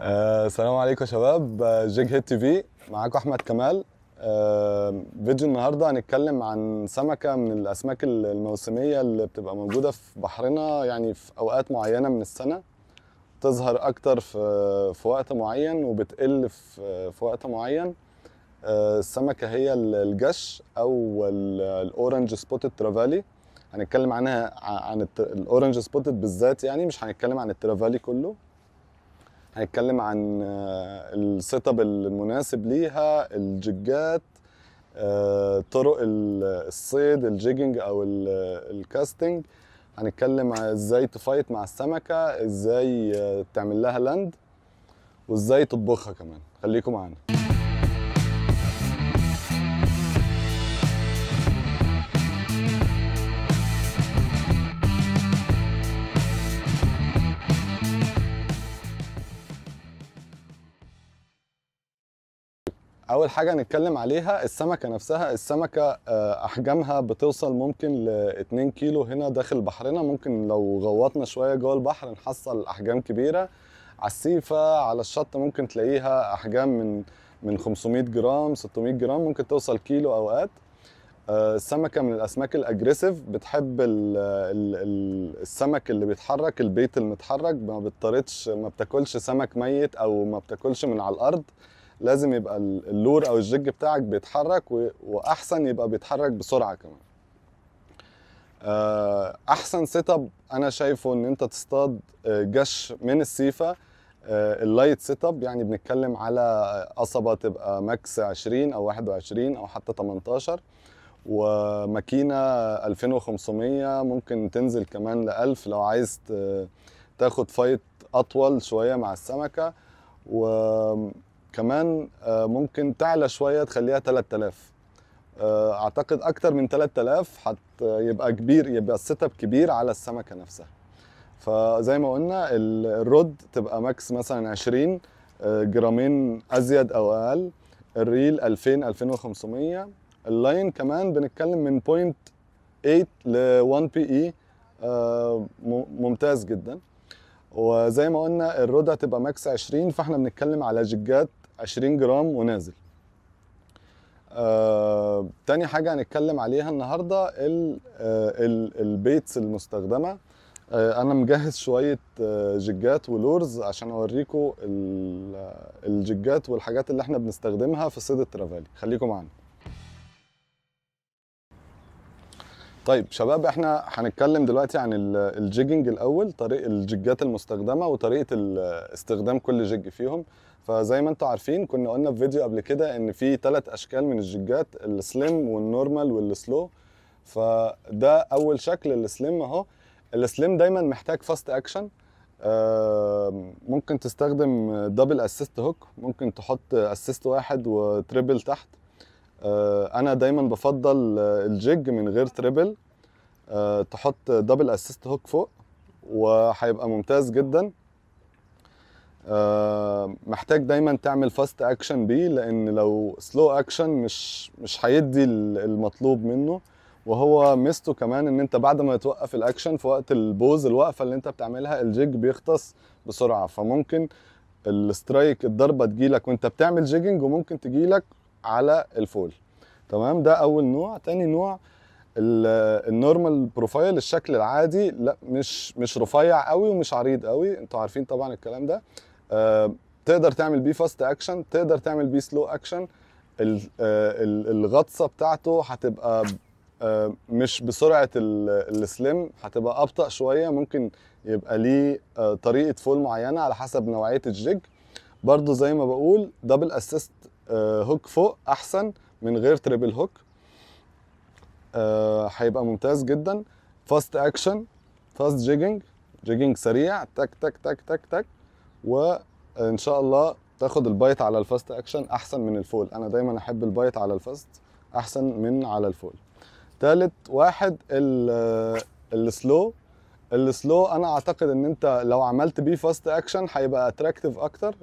آه، السلام عليكم يا شباب آه، جيج هيت تي في معاكم احمد كمال آه فيديو النهارده هنتكلم عن سمكه من الاسماك الموسميه اللي بتبقى موجوده في بحرنا يعني في اوقات معينه من السنه تظهر اكتر في في وقت معين وبتقل في في وقت معين آه، السمكه هي الجش او الاورنج سبوتد ترافالي هنتكلم عنها عن الاورنج سبوتد بالذات يعني مش هنتكلم عن الترافالي كله هنتكلم عن آه، السيت اب المناسب ليها الجيجات آه، طرق الصيد الجيجنج او الكاستنج هنتكلم ازاي تفايت مع السمكه ازاي آه، تعمل لها لاند وازاي تطبخها كمان خليكم معانا اول حاجه هنتكلم عليها السمكه نفسها السمكه آه، احجامها بتوصل ممكن ل 2 كيلو هنا داخل بحرنا ممكن لو غوطنا شويه جوه البحر نحصل احجام كبيره على السيفه على الشط ممكن تلاقيها احجام من من 500 جرام 600 جرام ممكن توصل كيلو اوقات آه، السمكة من الأسماك الأجريسيف بتحب الـ الـ الـ السمك اللي بيتحرك البيت المتحرك ما بتطردش ما بتاكلش سمك ميت أو ما بتاكلش من على الأرض لازم يبقى اللور او الجيج بتاعك بيتحرك واحسن يبقى بيتحرك بسرعه كمان آه، احسن سيت اب انا شايفه ان انت تصطاد آه، جش من السيفه آه، اللايت سيت اب يعني بنتكلم على قصبه تبقى ماكس 20 او 21 او حتى 18 وماكينه 2500 ممكن تنزل كمان ل 1000 لو عايز تاخد فايت اطول شويه مع السمكه و كمان آه، ممكن تعلى شويه تخليها 3000 آه، اعتقد اكتر من 3000 يبقى كبير يبقى السيت اب كبير على السمكه نفسها فزي ما قلنا الرد تبقى ماكس مثلا 20 آه، جرامين ازيد او اقل الريل 2000 2500 اللاين كمان بنتكلم من 8 ل 1 بي اي ممتاز جدا وزي ما قلنا الرود هتبقى ماكس 20 فاحنا بنتكلم على جيجات 20 جرام ونازل آه، تاني حاجة هنتكلم عليها النهاردة الـ آه، الـ البيتس المستخدمة آه، أنا مجهز شوية آه، جيجات ولورز عشان أوريكم آه، الجيجات والحاجات اللي احنا بنستخدمها في صيد الترافالي خليكم معانا طيب شباب احنا هنتكلم دلوقتي عن الجيجنج الأول طريق الجيجات المستخدمة وطريقة استخدام كل جيج فيهم فزي ما انتم عارفين كنا قلنا في فيديو قبل كده ان في ثلاث اشكال من الجيجات السليم والنورمال والسلو فده اول شكل السليم اهو السليم دايما محتاج فاست اكشن ممكن تستخدم دبل اسيست هوك ممكن تحط اسيست واحد وتريبل تحت آه، انا دايما بفضل الجيج من غير تريبل آه، تحط دبل اسيست هوك فوق وهيبقى ممتاز جدا آه، محتاج دايما تعمل فاست اكشن بيه لان لو سلو اكشن مش مش هيدي المطلوب منه وهو ميزته كمان ان انت بعد ما توقف الاكشن في وقت البوز الوقفه اللي انت بتعملها الجيج بيختص بسرعه فممكن السترايك الضربه تجيلك وانت بتعمل جيجنج وممكن تجيلك على الفول تمام ده اول نوع تاني نوع النورمال بروفايل الشكل العادي لا مش مش رفيع قوي ومش عريض قوي انتوا عارفين طبعا الكلام ده آه، تقدر تعمل بيه فاست اكشن تقدر تعمل بيه سلو اكشن آه، الغطسه بتاعته هتبقى آه، مش بسرعه السليم هتبقى ابطا شويه ممكن يبقى ليه طريقه فول معينه على حسب نوعيه الجيج برضو زي ما بقول دبل اسيست هوك فوق احسن من غير تريبل هوك هيبقى ممتاز جدا فاست اكشن فاست جيجنج جيجنج سريع تك تك تك تك تك وان شاء الله تاخد البايت على الفاست اكشن احسن من الفول انا دايما احب البايت على الفاست احسن من على الفول تالت واحد السلو السلو انا اعتقد ان انت لو عملت بيه فاست اكشن هيبقى اتراكتيف اكتر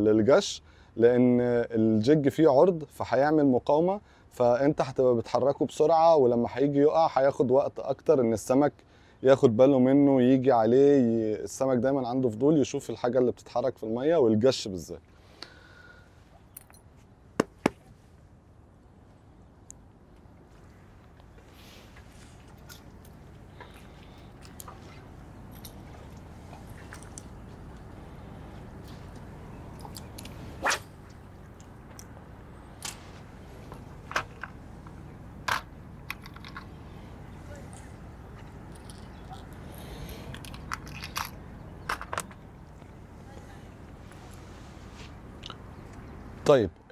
للجش لان الجيج فيه عرض فهيعمل مقاومه فانت هتبقى بتحركه بسرعه ولما هيجي يقع هياخد وقت اكتر ان السمك ياخد باله منه يجي عليه السمك دايما عنده فضول يشوف الحاجه اللي بتتحرك في الميه والجش بالذات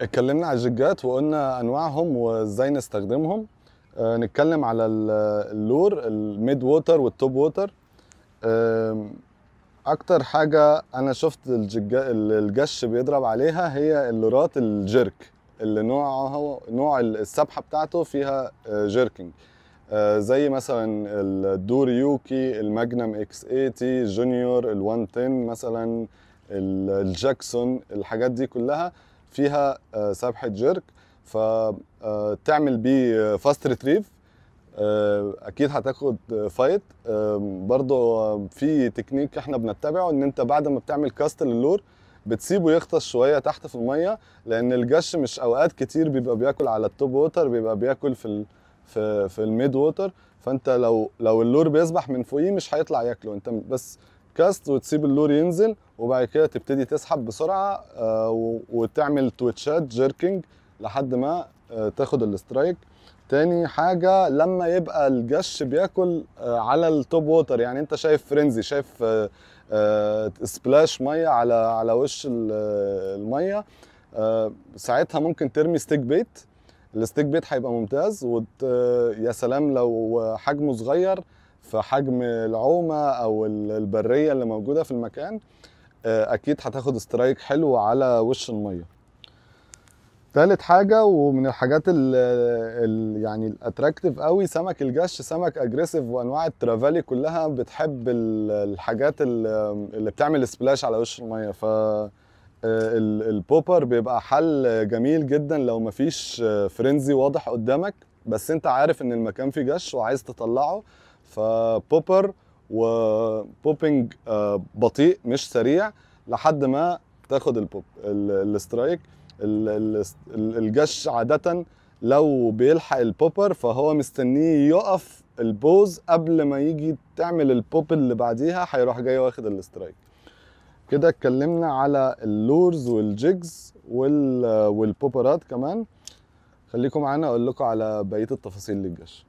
اتكلمنا على الجيجات وقلنا انواعهم وازاي نستخدمهم أه نتكلم على اللور الميد ووتر والتوب ووتر أه اكتر حاجه انا شفت الجش بيضرب عليها هي اللورات الجيرك اللي نوعها نوع السبحه بتاعته فيها آه، جيركينج أه زي مثلا الدور يوكي الماجنم اكس 80 جونيور ال110 مثلا الجاكسون الحاجات دي كلها فيها آه، سبحه جيرك فتعمل آه، بيه فاست آه، ريتريف اكيد هتاخد فايت برضو في تكنيك احنا بنتبعه ان انت بعد ما بتعمل كاست للور بتسيبه يغطس شويه تحت في الميه لان الجش مش اوقات كتير بيبقى بياكل على التوب ووتر بيبقى بياكل في ال... في في الميد ووتر فانت لو لو اللور بيسبح من فوقيه مش هيطلع ياكله انت بس كاست وتسيب اللور ينزل وبعد كده تبتدي تسحب بسرعه آه، وتعمل تويتشات جيركينج لحد ما آه، تاخد الاسترايك تاني حاجة لما يبقى الجش بياكل آه، على التوب ووتر يعني انت شايف فرنزي شايف سبلاش مية على على وش المية ساعتها ممكن ترمي ستيك بيت الستيك بيت هيبقى ممتاز ويا سلام لو حجمه صغير في حجم العومه او البريه اللي موجوده في المكان آه، اكيد هتاخد سترايك حلو على وش الميه تالت حاجة ومن الحاجات الـ الـ يعني الاتراكتيف قوي سمك الجش سمك اجريسيف وانواع الترافالي كلها بتحب الحاجات اللي بتعمل سبلاش على وش المية ف آه، البوبر بيبقى حل جميل جدا لو مفيش آه، فرنزي واضح قدامك بس انت عارف ان المكان فيه جش وعايز تطلعه فبوبر وبوبينج آه، بطيء مش سريع لحد ما تاخد البوب السترايك الجش عاده لو بيلحق البوبر فهو مستنيه يقف البوز قبل ما يجي تعمل البوب اللي بعديها هيروح جاي واخد الاسترايك كده اتكلمنا على اللورز والجيجز والبوبرات كمان خليكم معانا اقول لكم على بقيه التفاصيل للجش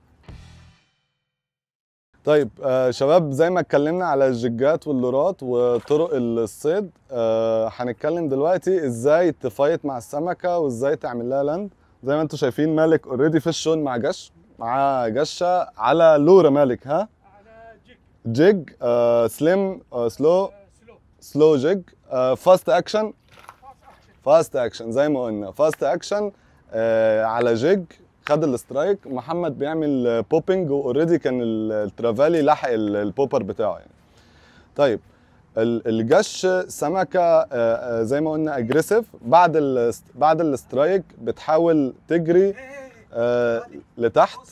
طيب آه شباب زي ما اتكلمنا على الجيجات واللورات وطرق الصيد آه هنتكلم دلوقتي ازاي تفايت مع السمكه وازاي تعمل لها لاند زي ما انتم شايفين مالك اوريدي في الشون مع جش مع جشه على لوره مالك ها على جيج جيج آه سليم سلو آه سلو, سلو جيج آه فاست اكشن فاست اكشن زي ما قلنا فاست اكشن آه على جيج خد الاسترايك محمد بيعمل بوبينج واوريدي كان الترافالي لحق البوبر بتاعه يعني طيب الجش سمكه آه، آه، زي ما قلنا اجريسيف بعد بعد السترايك بتحاول تجري آه، لتحت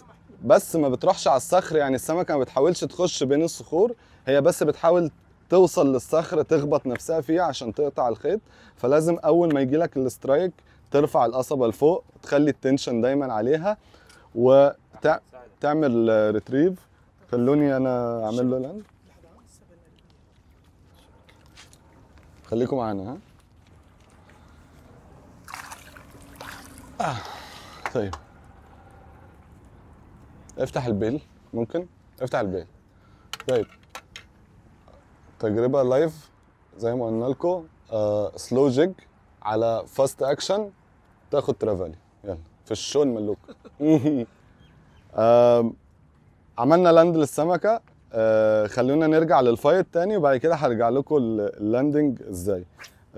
بس ما بتروحش على الصخر يعني السمكه ما بتحاولش تخش بين الصخور هي بس بتحاول توصل للصخر تخبط نفسها فيه عشان تقطع الخيط فلازم اول ما يجي لك السترايك ترفع القصبه لفوق تخلي التنشن دايما عليها وتعمل ريتريف خلوني انا اعمل له لاند خليكم معانا ها آه. طيب افتح البيل ممكن افتح البيل طيب تجربه لايف زي ما قلنا لكم سلو آه، جيج على فاست اكشن تاخد ترافالي يلا في الشون ملوك عملنا لاند للسمكه آه، خلونا نرجع للفايت تاني وبعد كده هرجع لكم اللاندنج ازاي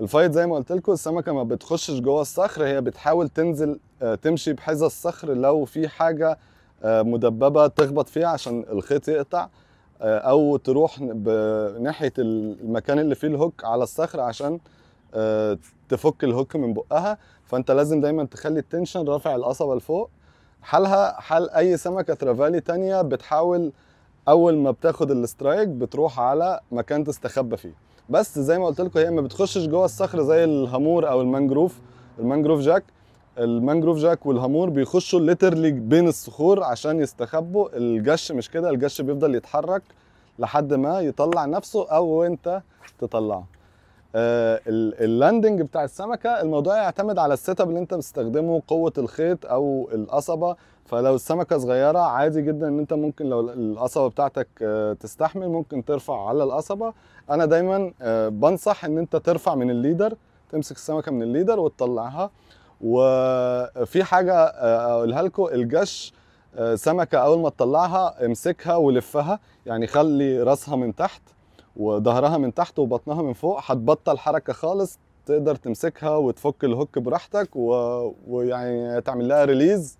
الفايت زي ما قلت لكم السمكه ما بتخشش جوه الصخر هي بتحاول تنزل آه، تمشي بحذا الصخر لو في حاجه آه، مدببه تخبط فيها عشان الخيط يقطع او تروح ناحيه المكان اللي فيه الهوك على الصخر عشان آه، تفك الهوك من بقها فانت لازم دايما تخلي التنشن رافع القصبه لفوق حالها حال اي سمكه ترافالي تانية بتحاول اول ما بتاخد الاسترايك بتروح على مكان تستخبى فيه بس زي ما قلت لكم هي ما بتخشش جوه الصخر زي الهامور او المانجروف المانجروف جاك المانجروف جاك والهامور بيخشوا ليترلي بين الصخور عشان يستخبوا الجش مش كده الجش بيفضل يتحرك لحد ما يطلع نفسه او انت تطلعه آه، اللاندنج بتاع السمكه الموضوع يعتمد على السيت اب اللي انت بتستخدمه قوه الخيط او القصبه فلو السمكه صغيره عادي جدا ان انت ممكن لو القصبه بتاعتك آه، تستحمل ممكن ترفع على القصبه انا دايما آه، بنصح ان انت ترفع من الليدر تمسك السمكه من الليدر وتطلعها وفي حاجه اقولها لكم الجش سمكه اول ما تطلعها امسكها ولفها يعني خلي راسها من تحت وظهرها من تحت وبطنها من فوق هتبطل حركه خالص تقدر تمسكها وتفك الهوك براحتك و... ويعني تعمل لها ريليز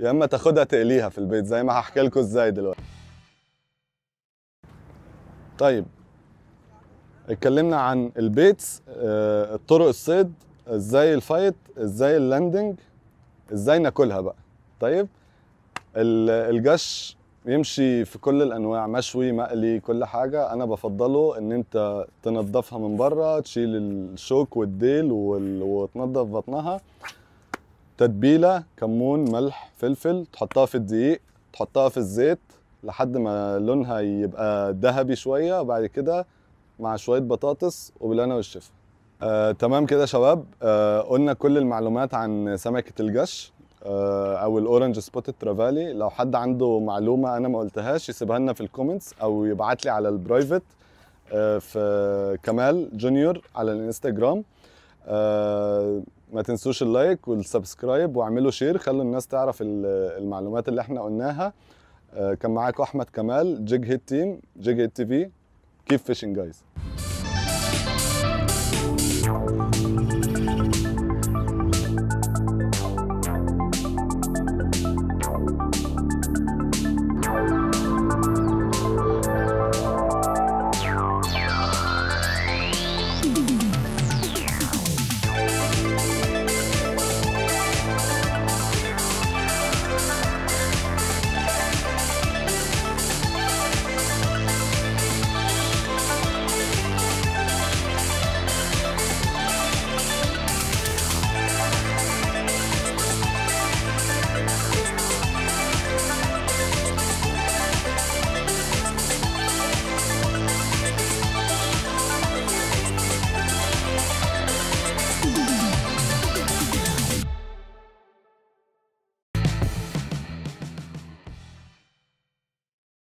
يا اما تاخدها تقليها في البيت زي ما هحكي لكم ازاي دلوقتي طيب اتكلمنا عن البيتس آه، طرق الصيد ازاي الفايت ازاي اللاندنج ازاي ناكلها بقى طيب الجش يمشي في كل الانواع مشوي مقلي كل حاجه انا بفضله ان انت تنضفها من بره تشيل الشوك والديل وتنظف بطنها تتبيله كمون ملح فلفل تحطها في الدقيق تحطها في الزيت لحد ما لونها يبقى ذهبي شويه وبعد كده مع شويه بطاطس وبالهنا والشفا آه، تمام كده شباب آه، قلنا كل المعلومات عن سمكه الجش آه، او الاورنج سبوتد ترافالي لو حد عنده معلومه انا ما قلتهاش يسيبها لنا في الكومنتس او يبعت لي على البرايفت آه، في كمال جونيور على الانستجرام آه، ما تنسوش اللايك والسبسكرايب واعملوا شير خلوا الناس تعرف المعلومات اللي احنا قلناها كان معاكم احمد كمال جيج هيت تيم جيج هيت تي في كيف فيشنج جايز